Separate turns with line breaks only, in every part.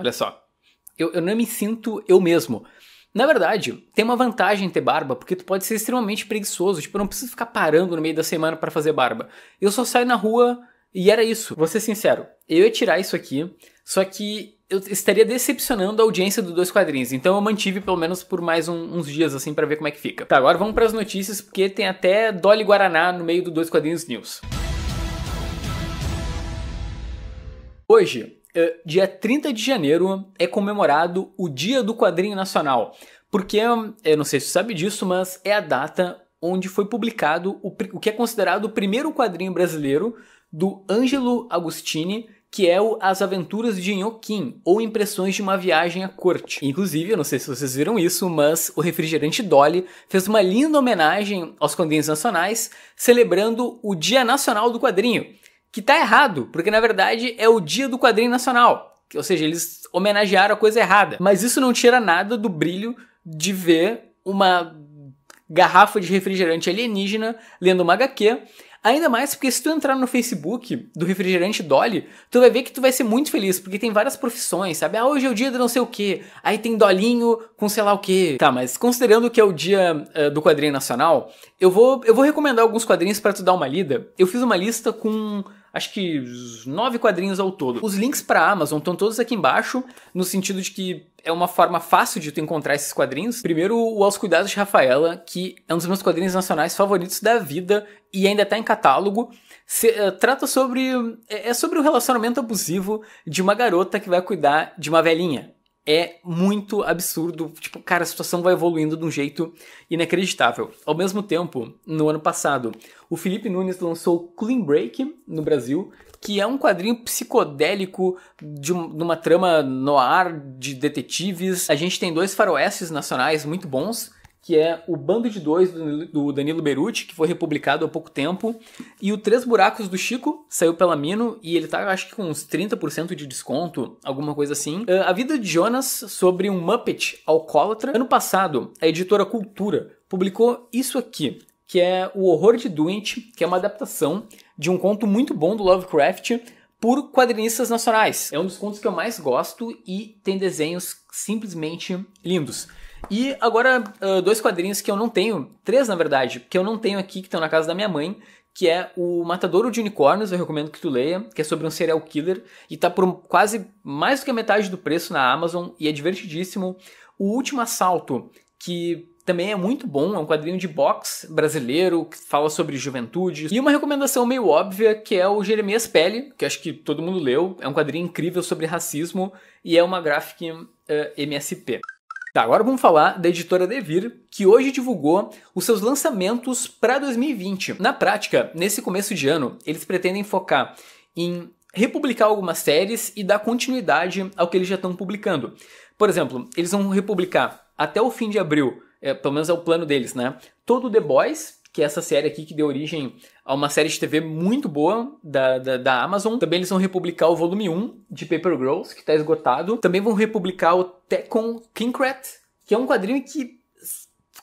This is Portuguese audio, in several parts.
Olha só. Eu, eu não me sinto eu mesmo. Na verdade, tem uma vantagem ter barba, porque tu pode ser extremamente preguiçoso. Tipo, eu não preciso ficar parando no meio da semana para fazer barba. Eu só saio na rua e era isso. Vou ser sincero, eu ia tirar isso aqui, só que eu estaria decepcionando a audiência do Dois Quadrinhos. Então eu mantive pelo menos por mais um, uns dias, assim, para ver como é que fica. Tá, agora vamos para as notícias, porque tem até Dolly Guaraná no meio do Dois Quadrinhos News. Hoje, eh, dia 30 de janeiro é comemorado o Dia do Quadrinho Nacional, porque, eu eh, não sei se você sabe disso, mas é a data onde foi publicado o, o que é considerado o primeiro quadrinho brasileiro do Ângelo Agostini, que é o As Aventuras de Inhoquim, ou Impressões de uma Viagem à Corte. Inclusive, eu não sei se vocês viram isso, mas o refrigerante Dolly fez uma linda homenagem aos quadrinhos nacionais, celebrando o Dia Nacional do Quadrinho. Que tá errado, porque na verdade é o dia do quadrinho nacional. Ou seja, eles homenagearam a coisa errada. Mas isso não tira nada do brilho de ver uma garrafa de refrigerante alienígena lendo uma HQ. Ainda mais porque se tu entrar no Facebook do refrigerante Dolly, tu vai ver que tu vai ser muito feliz, porque tem várias profissões, sabe? Ah, hoje é o dia do não sei o quê. Aí tem Dolinho com sei lá o quê. Tá, mas considerando que é o dia uh, do quadrinho nacional, eu vou, eu vou recomendar alguns quadrinhos para tu dar uma lida. Eu fiz uma lista com acho que nove quadrinhos ao todo. Os links para Amazon estão todos aqui embaixo, no sentido de que é uma forma fácil de tu encontrar esses quadrinhos. Primeiro, o Aos Cuidados de Rafaela, que é um dos meus quadrinhos nacionais favoritos da vida e ainda está em catálogo. Se, eh, trata sobre. Eh, é sobre o relacionamento abusivo de uma garota que vai cuidar de uma velhinha é muito absurdo. Tipo, cara, a situação vai evoluindo de um jeito inacreditável. Ao mesmo tempo, no ano passado, o Felipe Nunes lançou Clean Break no Brasil, que é um quadrinho psicodélico de uma trama no ar de detetives. A gente tem dois faroestes nacionais muito bons que é o Bando de Dois do Danilo Beruti, que foi republicado há pouco tempo, e o Três Buracos do Chico saiu pela Mino e ele tá, acho que com uns 30% de desconto, alguma coisa assim. Ah, a Vida de Jonas sobre um Muppet alcoólatra. Ano passado, a editora Cultura publicou isso aqui, que é O Horror de Duint, que é uma adaptação de um conto muito bom do Lovecraft por quadrinistas nacionais. É um dos contos que eu mais gosto e tem desenhos simplesmente lindos. E agora, ah, dois quadrinhos que eu não tenho, três na verdade, que eu não tenho aqui, que estão na casa da minha mãe, que é o Matadouro de Unicórnios, eu recomendo que tu leia, que é sobre um serial killer, e tá por quase mais do que a metade do preço na Amazon, e é divertidíssimo. O Último Assalto, que também é muito bom, é um quadrinho de box brasileiro que fala sobre juventude. E uma recomendação meio óbvia que é o Jeremias Pele, que acho que todo mundo leu, é um quadrinho incrível sobre racismo e é uma graphic uh, ah, MSP. Tá, agora vamos falar da editora Devir, que hoje divulgou os seus lançamentos para 2020. Na prática, nesse começo de ano, eles pretendem focar em republicar algumas séries e dar continuidade ao que eles já estão publicando. Por exemplo, eles vão republicar até o fim de abril, é, pelo menos é o plano deles, né? Todo The Boys, que é essa série aqui que deu origem a uma série de TV muito boa da, da, da Amazon. Também eles vão republicar o volume 1 de Paper Girls, que está esgotado. Também vão republicar o Tekken Kinkrat, que é um quadrinho que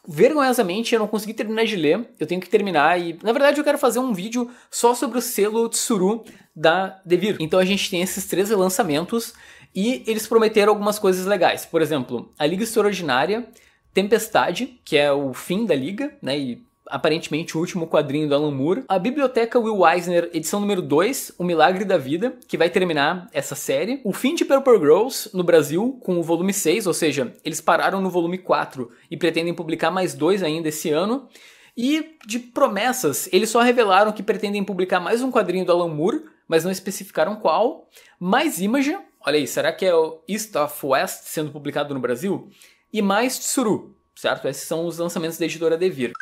vergonhosamente eu não consegui terminar de ler. Eu tenho que terminar e na verdade eu quero fazer um vídeo só sobre o selo Tsuru da Devir. Então a gente tem esses três lançamentos e eles prometeram algumas coisas legais. Por exemplo, a Liga Extraordinária Tempestade, que é o fim da liga, né? E aparentemente o último quadrinho do Alan Moore, a biblioteca Will Eisner, edição número 2, O Milagre da Vida, que vai terminar essa série, o fim de Purple Girls no Brasil com o volume 6, ou seja, eles pararam no volume 4 e pretendem publicar mais dois ainda esse ano. E de promessas, eles só revelaram que pretendem publicar mais um quadrinho do Alan Moore, mas não especificaram qual. Mais Image, olha aí, será que é o East of West sendo publicado no Brasil? E mais Tsuru, certo? Esses são os lançamentos da editora Devir.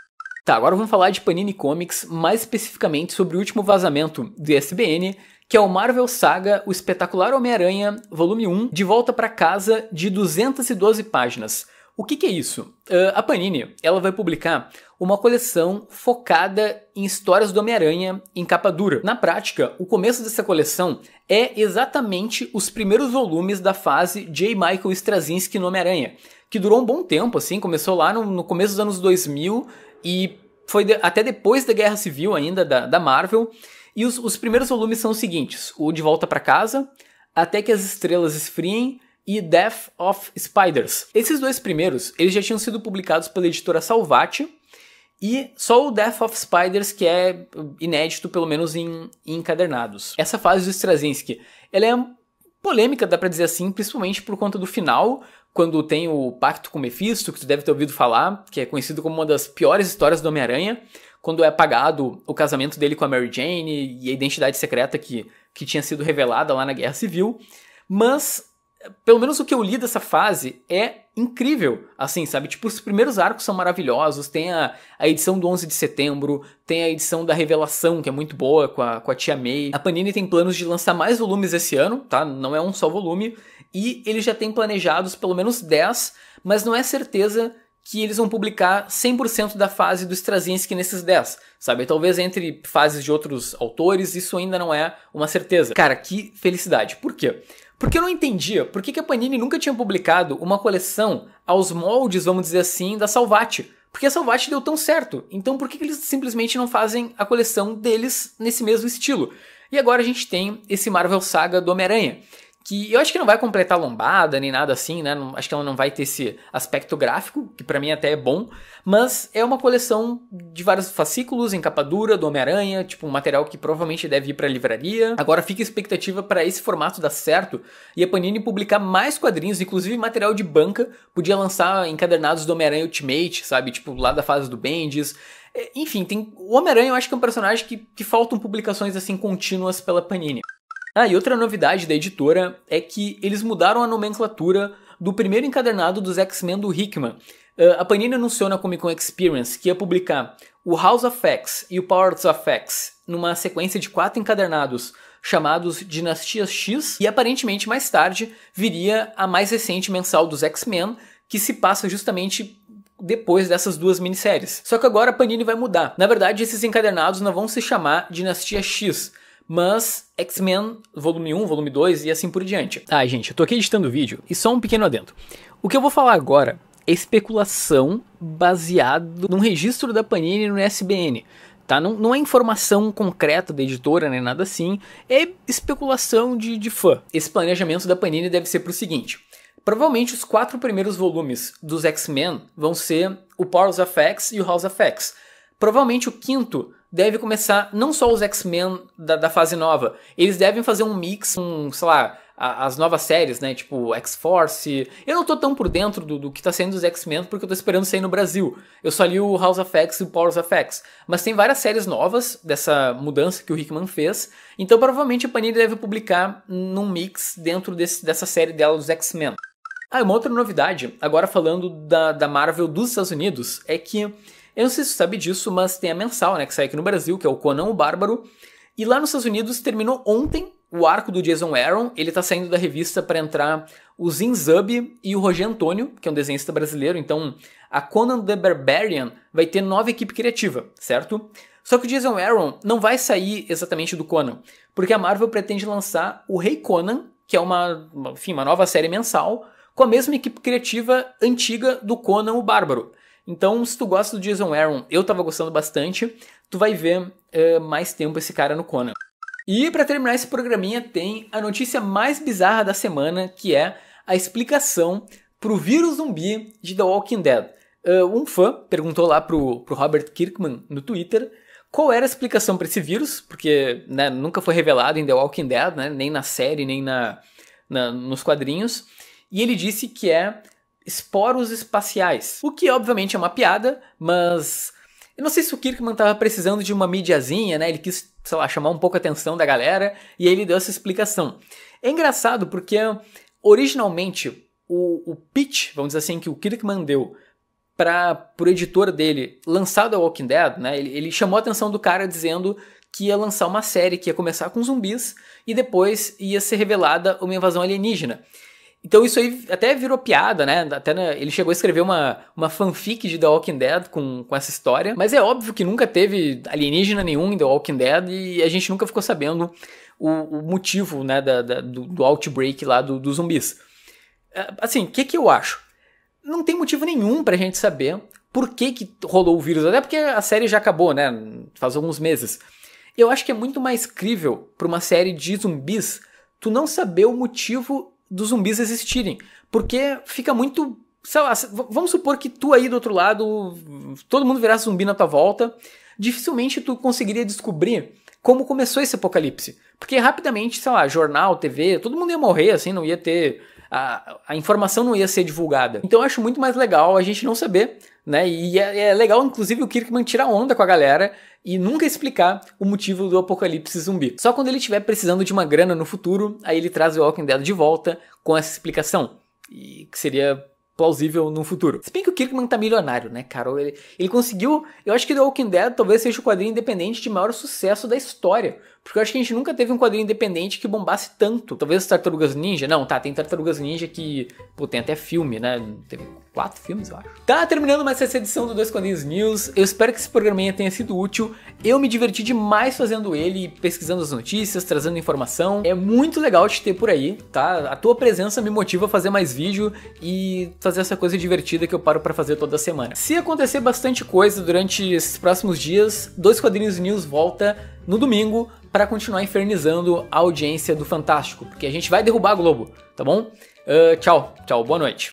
Tá, agora vamos falar de Panini Comics, mais especificamente sobre o último vazamento do ISBN, que é o Marvel Saga, o espetacular Homem-Aranha, volume 1, de volta para casa, de 212 páginas. O que, que é isso? Uh, a Panini ela vai publicar uma coleção focada em histórias do Homem-Aranha em capa dura. Na prática, o começo dessa coleção é exatamente os primeiros volumes da fase J. Michael Straczynski no Homem-Aranha, que durou um bom tempo, assim, começou lá no, no começo dos anos 2000 e foi de, até depois da Guerra Civil ainda, da, da Marvel. E os, os, primeiros volumes são os seguintes: o De Volta para Casa, Até que as Estrelas Esfriem e Death of Spiders. Esses dois primeiros, eles já tinham sido publicados pela editora Salvati. E só o Death of Spiders que é inédito, pelo menos em, em encadernados. Essa fase do Straczynski, ela é polêmica, dá para dizer assim, principalmente por conta do final, quando tem o pacto com Mephisto, que tu deve ter ouvido falar, que é conhecido como uma das piores histórias do Homem-Aranha, quando é apagado o casamento dele com a Mary Jane e a identidade secreta que, que tinha sido revelada lá na Guerra Civil. Mas, pelo menos o que eu li dessa fase é incrível, assim, sabe? Tipo, os primeiros arcos são maravilhosos, tem a, a edição do 11 de setembro, tem a edição da Revelação, que é muito boa, com a, com a Tia May. A Panini tem planos de lançar mais volumes esse ano, tá? Não é um só volume, e eles já têm planejados pelo menos 10, mas não é certeza que eles vão publicar 100% da fase do Straczynski nesses 10, sabe? Talvez entre fases de outros autores, isso ainda não é uma certeza. Cara, que felicidade. Por quê? Porque eu não entendia por que, que a Panini nunca tinha publicado uma coleção aos moldes, vamos dizer assim, da Salvati. Porque a Salvati deu tão certo. Então por que, que eles simplesmente não fazem a coleção deles nesse mesmo estilo? E agora a gente tem esse Marvel Saga do Homem-Aranha que eu acho que não vai completar lombada nem nada assim, né? Não, acho que ela não vai ter esse aspecto gráfico, que para mim até é bom, mas é uma coleção de vários fascículos em capa dura do Homem-Aranha, tipo um material que provavelmente deve ir para livraria. Agora fica a expectativa para esse formato dar certo e a Panini publicar mais quadrinhos, inclusive material de banca, podia lançar encadernados do Homem-Aranha Ultimate, sabe? Tipo lá da fase do Bendis. É, enfim, tem o Homem-Aranha, eu acho que é um personagem que, que faltam publicações assim contínuas pela Panini. Ah, e outra novidade da editora é que eles mudaram a nomenclatura do primeiro encadernado dos X-Men do Hickman. Uh, a Panini anunciou na Comic Con Experience que ia publicar o House of X e o Powers of X numa sequência de quatro encadernados chamados Dinastias X e aparentemente mais tarde viria a mais recente mensal dos X-Men que se passa justamente depois dessas duas minisséries. Só que agora a Panini vai mudar. Na verdade, esses encadernados não vão se chamar Dinastia X, mas X-Men volume 1, volume 2 e assim por diante. Ah, gente, eu tô aqui editando o vídeo e só um pequeno adendo. O que eu vou falar agora é especulação baseado num registro da Panini no SBN. Tá? Não, não é informação concreta da editora nem nada assim, é especulação de, de fã. Esse planejamento da Panini deve ser pro seguinte: provavelmente os quatro primeiros volumes dos X-Men vão ser o Powers of X e o House of X. Provavelmente o quinto deve começar não só os X-Men da, da, fase nova, eles devem fazer um mix com, sei lá, a, as novas séries, né? Tipo X-Force. Eu não tô tão por dentro do, do que tá saindo dos X-Men porque eu tô esperando sair no Brasil. Eu só li o House of X e o Powers of X. Mas tem várias séries novas dessa mudança que o Hickman fez. Então provavelmente a Panini deve publicar num mix dentro desse, dessa série dela dos X-Men. Ah, uma outra novidade, agora falando da, da Marvel dos Estados Unidos, é que eu não sei se você sabe disso, mas tem a mensal, né, que sai aqui no Brasil, que é o Conan o Bárbaro. E lá nos Estados Unidos terminou ontem o arco do Jason Aaron. Ele tá saindo da revista para entrar o Zinzub e o Roger Antônio, que é um desenhista brasileiro. Então, a Conan the Barbarian vai ter nova equipe criativa, certo? Só que o Jason Aaron não vai sair exatamente do Conan, porque a Marvel pretende lançar o Rei Conan, que é uma, enfim, uma nova série mensal, com a mesma equipe criativa antiga do Conan o Bárbaro. Então, se tu gosta do Jason Aaron, eu tava gostando bastante, tu vai ver uh, mais tempo esse cara no Conan. E para terminar esse programinha, tem a notícia mais bizarra da semana, que é a explicação pro vírus zumbi de The Walking Dead. Uh, um fã perguntou lá pro, pro Robert Kirkman no Twitter qual era a explicação para esse vírus, porque né, nunca foi revelado em The Walking Dead, né, nem na série, nem na, na, nos quadrinhos. E ele disse que é esporos espaciais. O que obviamente é uma piada, mas eu não sei se o Kirkman estava precisando de uma mídiazinha, né? Ele quis, sei lá, chamar um pouco a atenção da galera e aí ele deu essa explicação. É engraçado porque originalmente o, o pitch, vamos dizer assim, que o Kirkman deu para o editor dele lançar The Walking Dead, né? Ele, ele chamou a atenção do cara dizendo que ia lançar uma série que ia começar com zumbis e depois ia ser revelada uma invasão alienígena. Então isso aí até virou piada, né? Até né, ele chegou a escrever uma, uma fanfic de The Walking Dead com, com essa história. Mas é óbvio que nunca teve alienígena nenhum em The Walking Dead e a gente nunca ficou sabendo o, o motivo né, da, da, do, do, outbreak lá dos do zumbis. É, assim, o que, que eu acho? Não tem motivo nenhum pra gente saber por que, que rolou o vírus. Até porque a série já acabou, né? Faz alguns meses. Eu acho que é muito mais crível pra uma série de zumbis tu não saber o motivo dos zumbis existirem. Porque fica muito. Lá, vamos supor que tu aí do outro lado, todo mundo virasse zumbi na tua volta, dificilmente tu conseguiria descobrir como começou esse apocalipse. Porque rapidamente, sei lá, jornal, TV, todo mundo ia morrer, assim, não ia ter. A, a informação não ia ser divulgada. Então eu acho muito mais legal a gente não saber, né? E é, é legal, inclusive, o Kirkman a onda com a galera e nunca explicar o motivo do apocalipse zumbi. Só quando ele estiver precisando de uma grana no futuro, aí ele traz o Walking Dead de volta com essa explicação, e que seria plausível no futuro. Se bem que o Kirkman tá milionário, né, cara? Ele, ele conseguiu. Eu acho que The Walking Dead talvez seja o quadrinho independente de maior sucesso da história. Porque eu acho que a gente nunca teve um quadrinho independente que bombasse tanto. Talvez as Tartarugas Ninja. Não, tá, tem Tartarugas Ninja que. Pô, tem até filme, né? Teve quatro filmes, eu acho. Tá terminando mais essa edição do Dois Quadrinhos News. Eu espero que esse programinha tenha sido útil. Eu me diverti demais fazendo ele, pesquisando as notícias, trazendo informação. É muito legal te ter por aí, tá? A tua presença me motiva a fazer mais vídeo e fazer essa coisa divertida que eu paro para fazer toda semana. Se acontecer bastante coisa durante esses próximos dias, Dois Quadrinhos News volta no domingo para continuar infernizando a audiência do Fantástico, porque a gente vai derrubar a Globo, tá bom? Uh, tchau, tchau, boa noite.